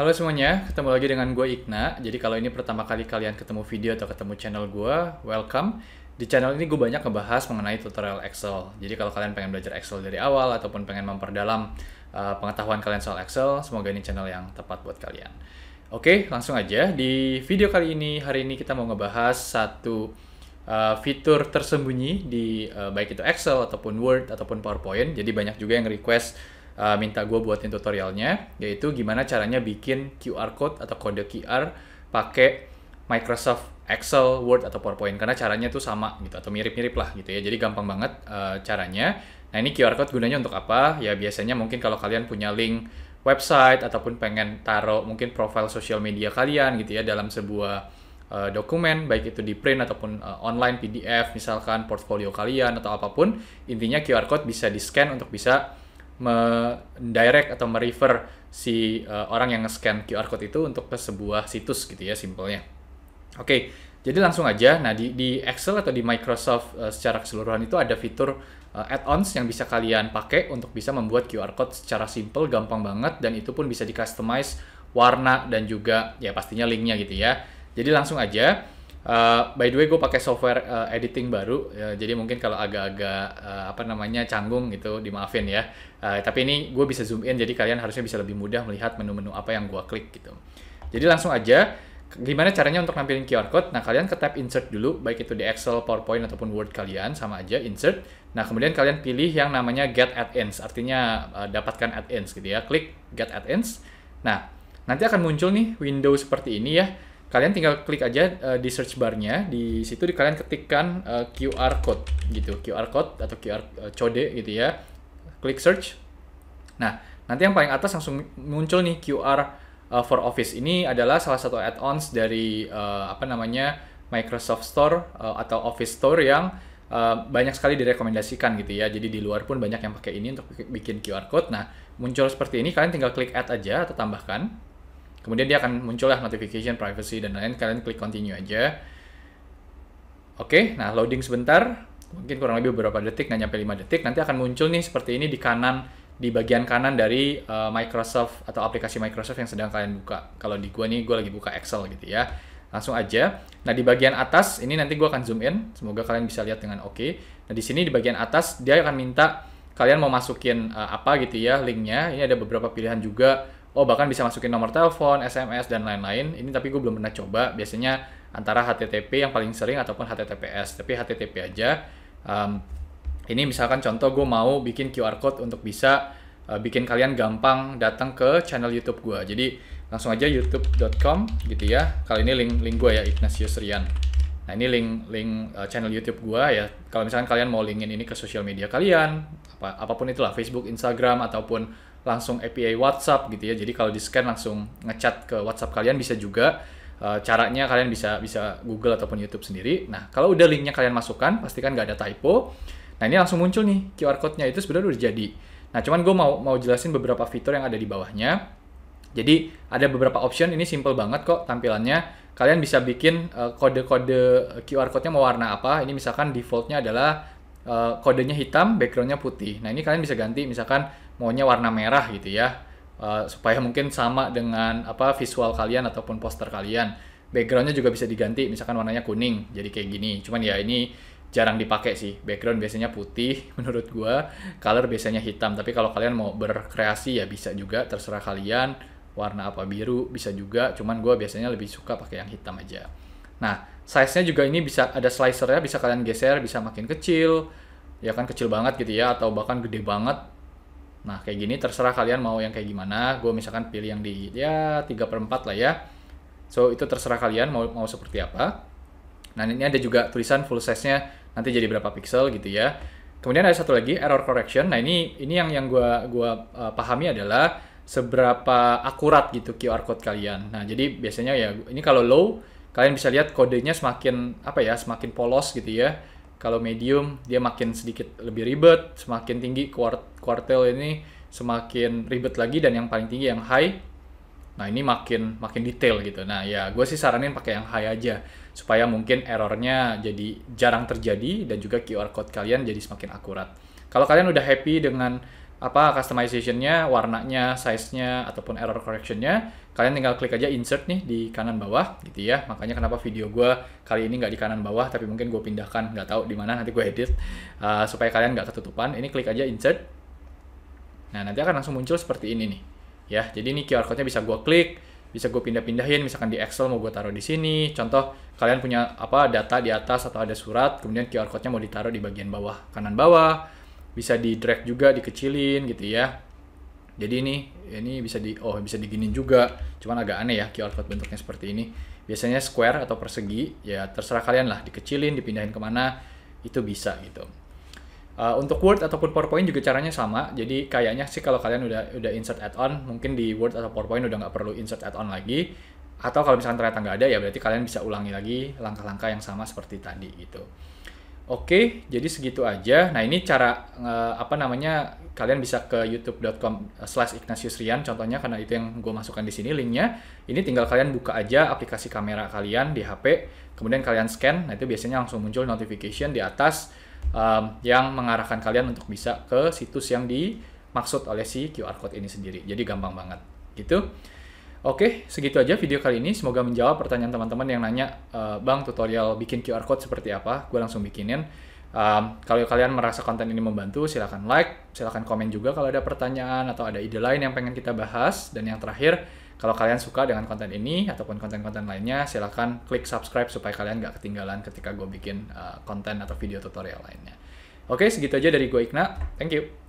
Halo semuanya, ketemu lagi dengan gue Ikna. Jadi kalau ini pertama kali kalian ketemu video atau ketemu channel gue, welcome. Di channel ini gue banyak ngebahas mengenai tutorial Excel. Jadi kalau kalian pengen belajar Excel dari awal ataupun pengen memperdalam uh, pengetahuan kalian soal Excel, semoga ini channel yang tepat buat kalian. Oke, langsung aja. Di video kali ini, hari ini kita mau ngebahas satu uh, fitur tersembunyi di uh, baik itu Excel ataupun Word ataupun PowerPoint. Jadi banyak juga yang request uh, minta gue buatin tutorialnya yaitu gimana caranya bikin QR code atau kode QR pakai Microsoft Excel, Word atau PowerPoint karena caranya tuh sama gitu atau mirip-mirip lah gitu ya. Jadi gampang banget uh, caranya. Nah, ini QR code gunanya untuk apa? Ya biasanya mungkin kalau kalian punya link website ataupun pengen taruh mungkin profil sosial media kalian gitu ya dalam sebuah eh, dokumen baik itu di print ataupun uh, online PDF misalkan portfolio kalian atau apapun, intinya QR code bisa di-scan untuk bisa mendirect atau merefer si uh, orang yang nge-scan QR code itu untuk ke sebuah situs gitu ya simpelnya. Oke, okay, jadi langsung aja. Nah, di, di Excel atau di Microsoft uh, secara keseluruhan itu ada fitur uh, add-ons yang bisa kalian pakai untuk bisa membuat QR code secara simple, gampang banget dan itu pun bisa di-customize warna dan juga ya pastinya linknya gitu ya. Jadi langsung aja Eh, by the way, gue pakai software uh, editing baru, uh, jadi mungkin kalau agak-agak uh, apa namanya canggung gitu, dimaafin ya. Uh, tapi ini gue bisa zoom in, jadi kalian harusnya bisa lebih mudah melihat menu-menu apa yang gue klik gitu. Jadi langsung aja, gimana caranya untuk nampilin QR code? Nah, kalian ke tab insert dulu, baik itu di Excel, PowerPoint ataupun Word kalian, sama aja insert. Nah, kemudian kalian pilih yang namanya get add-ins, artinya uh, dapatkan add-ins gitu ya. Klik get add-ins. Nah, nanti akan muncul nih window seperti ini ya kalian tinggal klik aja uh, di search barnya di situ di kalian ketikkan uh, eh, QR code gitu QR code atau QR uh, eh, code gitu ya klik search nah nanti yang paling atas langsung muncul nih QR uh, for Office ini adalah salah satu add-ons dari uh, apa namanya Microsoft Store uh, atau Office Store yang Uh, banyak sekali direkomendasikan gitu ya. Jadi di luar pun banyak yang pakai ini untuk bikin QR code. Nah, muncul seperti ini kalian tinggal klik add aja atau tambahkan. Kemudian dia akan muncullah notification privacy dan lain. lain Kalian klik continue aja. Oke, nah loading sebentar. Mungkin kurang lebih beberapa detik, nggak nyampe 5 detik. Nanti akan muncul nih seperti ini di kanan, di bagian kanan dari uh, Microsoft atau aplikasi Microsoft yang sedang kalian buka. Kalau di gua nih, gua lagi buka Excel gitu ya. Langsung aja. Nah, di bagian atas, ini nanti gua akan zoom in. Semoga kalian bisa lihat dengan oke. Okay. Nah, di sini di bagian atas, dia akan minta kalian mau masukin uh, apa gitu ya linknya ini ada beberapa pilihan juga oh bahkan bisa masukin nomor telepon, SMS dan lain-lain. Ini tapi gue belum pernah coba. Biasanya antara HTTP yang paling sering ataupun HTTPS, tapi HTTP aja. Um, ini misalkan contoh gue mau bikin QR code untuk bisa uh, bikin kalian gampang datang ke channel YouTube gue. Jadi langsung aja youtube.com gitu ya. Kali ini link link gue ya Ignatius Rian. Nah ini link link uh, channel YouTube gue ya. Kalau misalkan kalian mau linkin ini ke sosial media kalian, apa, apapun itulah Facebook, Instagram ataupun langsung API WhatsApp gitu ya. Jadi kalau di scan langsung ngechat ke WhatsApp kalian bisa juga. E, caranya kalian bisa bisa Google ataupun YouTube sendiri. Nah kalau udah linknya kalian masukkan, pastikan nggak ada typo. Nah ini langsung muncul nih QR code-nya itu sebenarnya udah jadi. Nah cuman gue mau mau jelasin beberapa fitur yang ada di bawahnya. Jadi ada beberapa option ini simple banget kok tampilannya. Kalian bisa bikin eh, kode-kode uh, QR code-nya mau warna apa. Ini misalkan defaultnya adalah uh, kodenya hitam, backgroundnya putih. Nah ini kalian bisa ganti misalkan maunya warna merah gitu ya uh, supaya mungkin sama dengan apa visual kalian ataupun poster kalian backgroundnya juga bisa diganti misalkan warnanya kuning jadi kayak gini cuman ya ini jarang dipakai sih. Background biasanya putih menurut gua, color biasanya hitam. Tapi kalau kalian mau berkreasi ya bisa juga, terserah kalian. Warna apa biru bisa juga, cuman gua biasanya lebih suka pakai yang hitam aja. Nah, size-nya juga ini bisa ada slicer ya bisa kalian geser, bisa makin kecil. Ya kan kecil banget gitu ya atau bahkan gede banget Nah kayak gini terserah kalian mau yang kayak gimana. Gue misalkan pilih yang di ya 3 per 4 lah ya. So itu terserah kalian mau mau seperti apa. Nah ini ada juga tulisan full size-nya nanti jadi berapa pixel gitu ya. Kemudian ada satu lagi error correction. Nah ini ini yang yang gue gua, uh, pahami adalah seberapa akurat gitu QR code kalian. Nah jadi biasanya ya ini kalau low kalian bisa lihat kodenya semakin apa ya semakin polos gitu ya kalau medium dia makin sedikit lebih ribet, semakin tinggi kuartel ini semakin ribet lagi dan yang paling tinggi yang high. Nah, ini makin makin detail gitu. Nah, ya gue sih saranin pakai yang high aja supaya mungkin errornya jadi jarang terjadi dan juga QR code kalian jadi semakin akurat. Kalau kalian udah happy dengan apa customizationnya, warnanya, size-nya, ataupun error correction-nya, kalian tinggal klik aja insert nih di kanan bawah gitu ya. Makanya kenapa video gue kali ini nggak di kanan bawah, tapi mungkin gue pindahkan, nggak tahu di mana nanti gue edit. Uh, supaya kalian nggak ketutupan, ini klik aja insert. Nah, nanti akan langsung muncul seperti ini nih. Ya, jadi ini QR code-nya bisa gue klik, bisa gue pindah-pindahin misalkan di Excel mau gue taruh di sini contoh kalian punya apa data di atas atau ada surat kemudian QR code-nya mau ditaruh di bagian bawah kanan bawah bisa di drag juga dikecilin gitu ya jadi ini ini bisa di oh bisa diginin juga cuman agak aneh ya QR code bentuknya seperti ini biasanya square atau persegi ya terserah kalian lah dikecilin dipindahin kemana itu bisa gitu Uh, untuk Word ataupun PowerPoint juga caranya sama. Jadi kayaknya sih kalau kalian udah udah insert add-on, mungkin di Word atau PowerPoint udah nggak perlu insert add-on lagi. Atau kalau misalnya ternyata nggak ada ya berarti kalian bisa ulangi lagi langkah-langkah yang sama seperti tadi gitu. Oke, jadi segitu aja. Nah ini cara uh, apa namanya kalian bisa ke youtube.com eh, slash Ignatius Rian contohnya karena itu yang gue masukkan di sini linknya. Ini tinggal kalian buka aja aplikasi kamera kalian di HP, kemudian kalian scan, nah itu biasanya langsung muncul notification di atas um, yang mengarahkan kalian untuk bisa ke situs yang dimaksud oleh si QR code ini sendiri. Jadi gampang banget gitu. Oke, segitu aja video kali ini. Semoga menjawab pertanyaan teman-teman yang nanya, e, Bang, tutorial bikin QR Code seperti apa? Gue langsung bikinin. Um, kalau kalian merasa konten ini membantu, silahkan like, silahkan komen juga kalau ada pertanyaan atau ada ide lain yang pengen kita bahas. Dan yang terakhir, kalau kalian suka dengan konten ini ataupun konten-konten lainnya, silahkan klik subscribe supaya kalian nggak ketinggalan ketika gue bikin uh, konten atau video tutorial lainnya. Oke, segitu aja dari gue Ikna. Thank you.